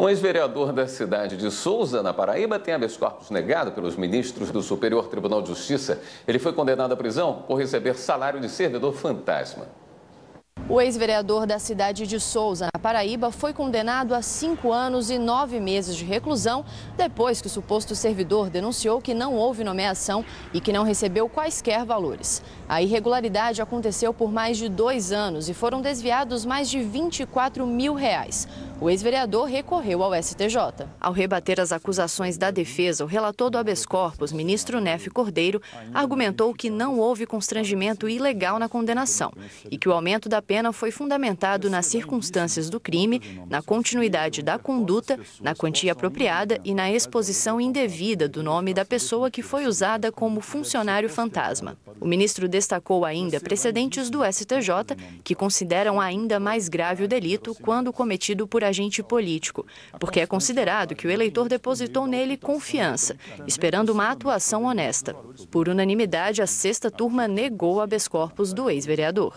Um ex-vereador da cidade de Souza, na Paraíba, tem habeas corpus negado pelos ministros do Superior Tribunal de Justiça. Ele foi condenado à prisão por receber salário de servidor fantasma. O ex-vereador da cidade de Souza, na Paraíba, foi condenado a cinco anos e nove meses de reclusão depois que o suposto servidor denunciou que não houve nomeação e que não recebeu quaisquer valores. A irregularidade aconteceu por mais de dois anos e foram desviados mais de 24 mil reais. O ex-vereador recorreu ao STJ. Ao rebater as acusações da defesa, o relator do habeas corpus, ministro Nef Cordeiro, argumentou que não houve constrangimento ilegal na condenação e que o aumento da pena foi fundamentado nas circunstâncias do crime, na continuidade da conduta, na quantia apropriada e na exposição indevida do nome da pessoa que foi usada como funcionário fantasma. O ministro destacou ainda precedentes do STJ que consideram ainda mais grave o delito quando cometido por agente político, porque é considerado que o eleitor depositou nele confiança, esperando uma atuação honesta. Por unanimidade, a sexta turma negou habeas corpus do ex-vereador.